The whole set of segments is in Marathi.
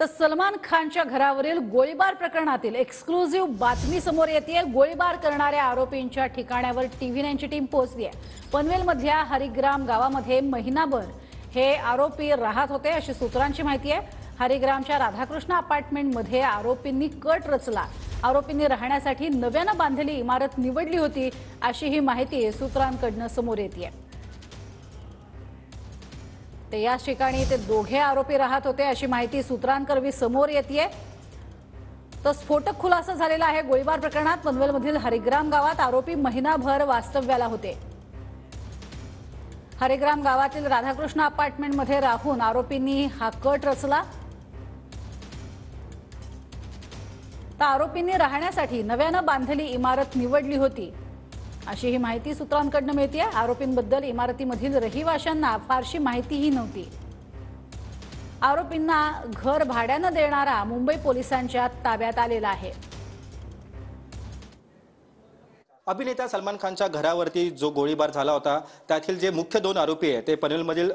तर सलमान खानच्या घरावरील गोळीबार प्रकरणातील एक्सक्लुझिव्ह बातमी समोर येते गोळीबार करणाऱ्या आरोपींच्या ठिकाण्यावर टीव्ही नाईनची टीम पोहोचली आहे पनवेलमधल्या हरिग्राम गावामध्ये महिनाभर हे आरोपी राहत होते अशी सूत्रांची माहिती आहे हरिग्रामच्या राधाकृष्ण अपार्टमेंटमध्ये आरोपींनी कट रचला आरोपींनी राहण्यासाठी नव्यानं बांधलेली इमारत निवडली होती अशी ही माहिती सूत्रांकडनं समोर येते आहे ते याच ठिकाणी ते दोघे आरोपी राहत होते अशी माहिती सूत्रांकरवी समोर येते तर स्फोटक खुलासा झालेला आहे गोळीबार प्रकरणात पनवेलमधील हरिग्राम गावात आरोपी महिनाभर वास्तव्याला होते हरिग्राम गावातील राधाकृष्ण अपार्टमेंटमध्ये राहून आरोपींनी हा कट रचला तर आरोपींनी राहण्यासाठी नव्यानं बांधलेली इमारत निवडली होती अशी ही माहिती सूत्रांकडनं मिळते आरोपींबद्दल इमारतीमधील रहिवाशांना फारशी माहितीही नव्हती आरोपींना घर भाड्यानं देणारा मुंबई पोलिसांच्या ताब्यात आलेला आहे अभिनेता सलमान खानच्या घरावरती जो गोळीबार झाला होता त्यातील जे मुख्य दोन आरोपी आहेत ते पनवेलमधील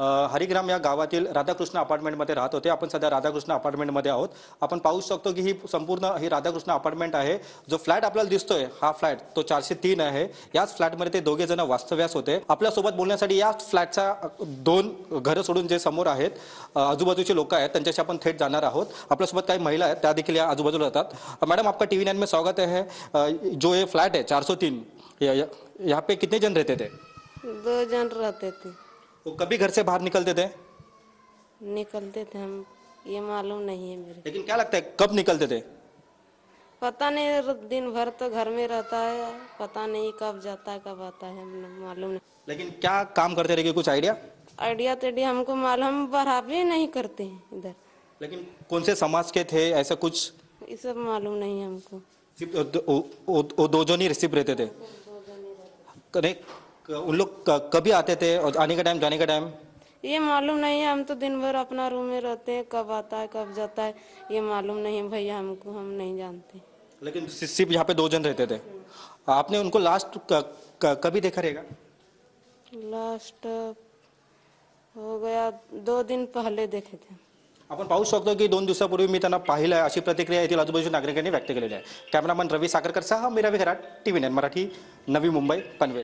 हरिग्राम या गावातील राधाकृष्ण अपार्टमेंटमध्ये राहत होते आपण सध्या राधाकृष्ण अपार्टमेंटमध्ये आहोत आपण पाहू शकतो की ही संपूर्ण ही राधाकृष्ण अपार्टमेंट आहे जो फ्लॅट आपल्याला दिसतोय हा फ्लॅट तो चारशे तीन आहे याच फ्लॅटमध्ये ते दोघे जण वास्तव्यास होते आपल्यासोबत बोलण्यासाठी याच फ्लॅटचा दोन घरं सोडून जे समोर आहेत आजूबाजूचे लोक आहेत त्यांच्याशी आपण थेट जाणार आहोत आपल्यासोबत काही महिला आहेत त्या देखील या आजूबाजूला राहतात मॅडम आपका टी व्ही नाईन में स्वागत आहे जो हे फ्लॅट आहे चारशे तीन या पे कितने जन रहते थे दो जन रहते थे तो कभी घर से बाहर निकलते थे निकलते थे हम ये मालूम नहीं है मेरे लेकिन क्या लगता है कब निकलते थे पता नहीं दिन भर तो घर में रहता है पता नहीं कब जाता है कब आता है मालूम नहीं लेकिन क्या काम करते रहे कुछ आइडिया आइडिया तेडिया तो हमको मालूम बढ़ा भी नहीं करते हैं इधर लेकिन कौन से समाज के थे ऐसा कुछ ये सब मालूम नहीं हमको सिर्फ दो, जो नहीं सिर्फ रहते थे करेक्ट उन लोग कभी आते थे और आने का टाइम जाने का टाइम ये मालूम नहीं है हम तो दिन भर अपना रूम में रहते हैं कब आता है कब जाता है ये मालूम नहीं है भैया हमको हम नहीं जानते लेकिन सिर्फ यहाँ पे दो जन रहते थे आपने उनको लास्ट कभी देखा रहेगा लास्ट हो गया दो दिन पहले देखे थे अपन पाहू शकतो की दोन दिवसापूर्वी मी त्यांना पाहिलं आहे अशी प्रतिक्रिया येथील आजूबाजूच्या नागरिकांनी व्यक्त केलेली आहे कॅमेरामन रवी साखरकर सहा मी रवी घराट टी व्ही नाईन मराठी नवी मुंबई पनवेल